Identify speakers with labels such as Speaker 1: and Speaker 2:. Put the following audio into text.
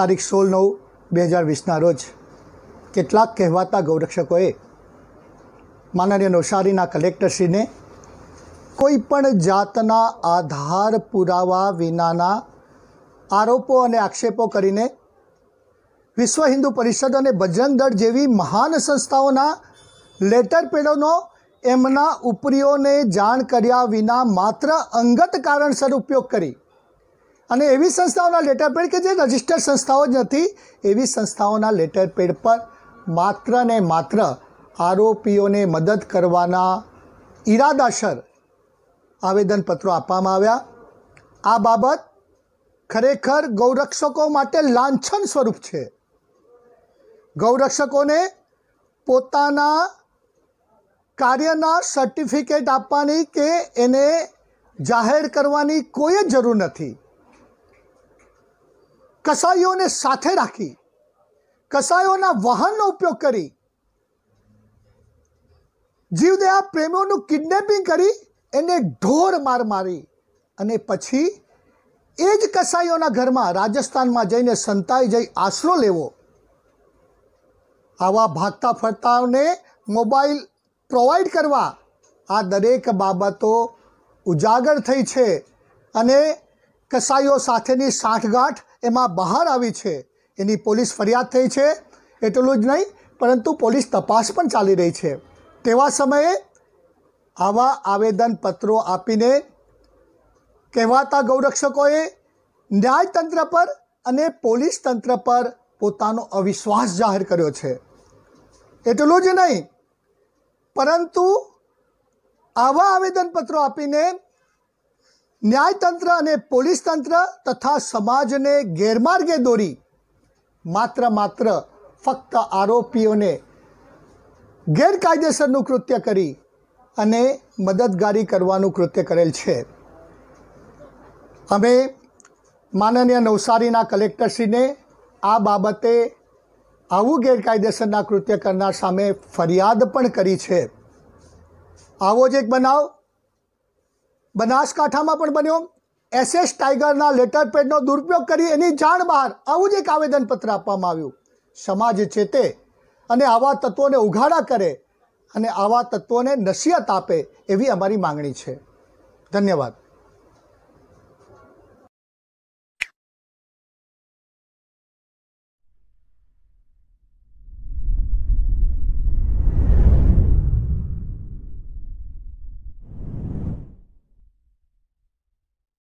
Speaker 1: તારીખ સોળ નવ બે હજાર વીસના રોજ કેટલાક કહેવાતા ગૌરક્ષકોએ માનનીય નવસારીના કલેક્ટરશ્રીને કોઈપણ જાતના આધાર પુરાવા વિનાના આરોપો અને આક્ષેપો કરીને વિશ્વ હિન્દુ પરિષદ અને બજરંગ દળ જેવી મહાન સંસ્થાઓના લેટર પેડોનો એમના ઉપરીઓને જાણ કર્યા વિના માત્ર અંગત કારણસર ઉપયોગ કરી અને એવી સંસ્થાઓના લેટર પેડ કે જે રજિસ્ટર્ડ સંસ્થાઓ જ નથી એવી સંસ્થાઓના લેટર પેડ પર માત્ર ને માત્ર આરોપીઓને મદદ કરવાના ઈરાદાસર આવેદનપત્રો આપવામાં આવ્યા આ બાબત ખરેખર ગૌરક્ષકો માટે લાંછન સ્વરૂપ છે ગૌરક્ષકોને પોતાના કાર્યના સર્ટિફિકેટ આપવાની કે એને જાહેર કરવાની કોઈ જ જરૂર નથી કસાઈઓને સાથે રાખી કસાયોના વાહનનો ઉપયોગ કરી જીવદયા પ્રેમીઓનું કિડનેપિંગ કરી એને ઢોર માર મારી અને પછી એ જ કસાઈઓના ઘરમાં રાજસ્થાનમાં જઈને સંતાઈ જઈ આશરો લેવો આવા ભાગતા ફરતાઓને મોબાઈલ પ્રોવાઈડ કરવા આ દરેક બાબતો ઉજાગર થઈ છે અને કસાઈઓ સાથેની સાંઠગાંઠ એમાં બહાર આવી છે એની પોલીસ ફરિયાદ થઈ છે એટલું જ નહીં પરંતુ પોલીસ તપાસ પણ ચાલી રહી છે તેવા સમયે આવા આવેદનપત્રો આપીને કહેવાતા ગૌરક્ષકોએ ન્યાયતંત્ર પર અને પોલીસ તંત્ર પર પોતાનો અવિશ્વાસ જાહેર કર્યો છે એટલું જ નહીં પરંતુ આવા આવેદનપત્રો આપીને ન્યાયતંત્ર અને પોલીસ તંત્ર તથા સમાજને ગેરમાર્ગે દોરી માત્ર માત્ર ફક્ત આરોપીઓને ગેરકાયદેસરનું કૃત્ય કરી અને મદદગારી કરવાનું કૃત્ય કરેલ છે અમે માનનીય નવસારીના કલેક્ટરશ્રીને આ બાબતે આવું ગેરકાયદેસરના કૃત્ય કરનાર સામે ફરિયાદ પણ કરી છે આવો જ એક બનાવ બનાસકાંઠામાં પણ બન્યો એસએસ ટાઈગરના લેટર પેડનો દુરુપયોગ કરી એની જાણ બહાર આવું જ એક આવેદનપત્ર આપવામાં આવ્યું સમાજ છે તે અને આવા તત્વોને ઉઘાડા કરે અને આવા તત્વોને નસીહત આપે એવી અમારી માંગણી છે ધન્યવાદ